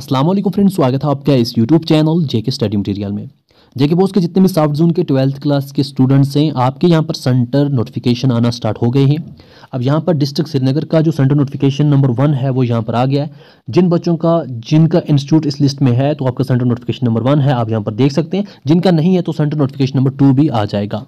Aslam friends स्वागत है आपका इस YouTube channel JK study material में जेके बोस के जितने भी साउथ जोन के ट्वेल्थ क्लास के स्टूडेंट्स हैं आपके यहाँ पर सेंटर नोटिफिकेशन आना स्टार्ट हो गए हैं अब यहाँ पर डिस्ट्रिक्ट श्रीनगर का जो सेंटर नोटिफिकेशन नंबर वन है वो यहाँ पर आ गया है जिन बच्चों का जिनका इंस्टीट्यूट इस लिस्ट में है तो आपका सेंटर नोटिफिकेशन नंबर वन है आप यहाँ पर देख सकते हैं जिनका नहीं है तो सेंटर नोटिफिकेशन नंबर टू भी आ जाएगा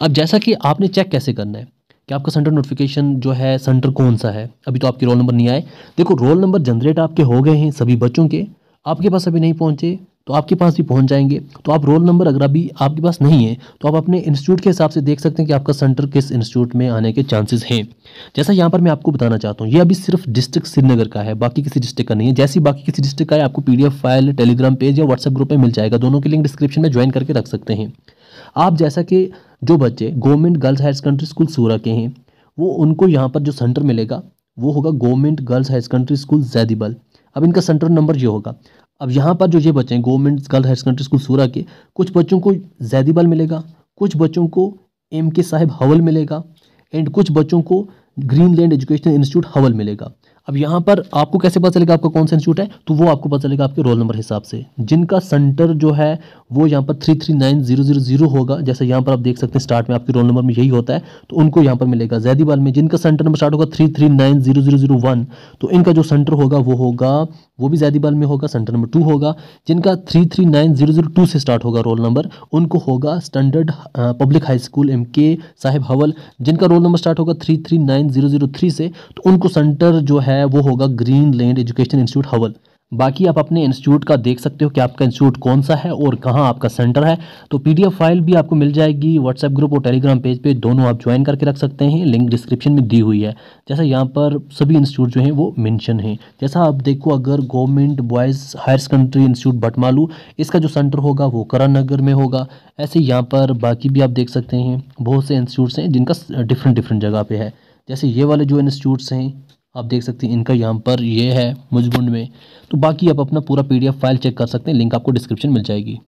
अब जैसा कि आपने चेक कैसे करना है कि आपका सेंटर नोटिफिकेशन जो है सेंटर कौन सा है अभी तो आपके रोल नंबर नहीं आए देखो रोल नंबर जनरेट आपके हो गए हैं सभी बच्चों के आपके पास अभी नहीं पहुंचे तो आपके पास भी पहुंच जाएंगे तो आप रोल नंबर अगर अभी आपके पास नहीं है तो आप अपने इंस्टीट्यूट के हिसाब से देख सकते हैं कि आपका सेंटर किस इंस्टीट्यूट में आने के चांसेस हैं जैसा यहाँ पर मैं आपको बताना चाहता हूँ ये अभी सिर्फ डिस्ट्रिक्ट श्रीनगर का है बाकी किसी डिस्ट्रिक्ट का नहीं है जैसी बाकी किसी डिस्ट्रिक्ट का है आपको पी फाइल टेलीग्राम पेज या व्हाट्सअप ग्रुप में मिल जाएगा दोनों के लिंक डिस्क्रिप्शन में ज्वाइन करके रख सकते हैं आप जैसा कि जो बच्चे Government Girls Higher Secondary School Soura के हैं वो उनको यहाँ पर जो सेंटर मिलेगा वो होगा Government Girls Higher Secondary School Zadibal अब इनका सेंटर नंबर ये होगा अब यहाँ पर जो ये बच्चे हैं Government Girls Higher Secondary School Soura के कुछ बच्चों को जैदीबल मिलेगा कुछ बच्चों को एम के साहिब हवल मिलेगा एंड कुछ बच्चों को Green Land Educational Institute Hawal मिलेगा अब यहाँ पर आपको कैसे पता चलेगा आपका कौन सा इंस्टीट्यूट है तो वो आपको पता चलेगा आपके रोल नंबर हिसाब से जिनका सेंटर जो है वो यहाँ पर three three nine zero zero zero होगा जैसे यहाँ पर आप देख सकते हैं स्टार्ट में आपके रोल नंबर में यही होता है तो उनको यहाँ पर मिलेगा जैदीवाल में जिनका सेंटर नंबर स्टार्ट होगा three three nine zero zero zero one तो इनका जो सेंटर होगा वो होगा वो भी जैदीबाल में होगा सेंटर नंबर टू होगा जिनका three three nine zero zero two से स्टार्ट होगा रोल नंबर उनको होगा Standard Public High School M K Sahib Hawal जिनका रोल नंबर स्टार्ट होगा three three nine zero zero three से तो उनको सेंटर जो है वो होगा Green Land Education Institute Hawal बाकी आप अपने इंस्टीट्यूट का देख सकते हो कि आपका इंस्टीट्यूट कौन सा है और कहाँ आपका सेंटर है तो पीडीएफ फाइल भी आपको मिल जाएगी व्हाट्सएप ग्रुप और टेलीग्राम पेज पे दोनों आप ज्वाइन करके रख सकते हैं लिंक डिस्क्रिप्शन में दी हुई है जैसा यहाँ पर सभी इंस्टीट्यूट जो हैं वो मैंशन हैं जैसा आप देखो अगर Government Boys Higher Secondary Institute Batmaloo इसका जो सेंटर होगा वो करण नगर में होगा ऐसे यहाँ पर बाकी भी आप देख सकते हैं बहुत से इंस्टीट्यूट्स हैं जिनका डिफरेंट डिफरेंट जगह पर है जैसे ये वाले जो इंस्टीट्यूट्स हैं आप देख सकते हैं इनका यहाँ पर ये है मुजगुंड में तो बाकी आप अपना पूरा पीडीएफ फाइल चेक कर सकते हैं लिंक आपको डिस्क्रिप्शन मिल जाएगी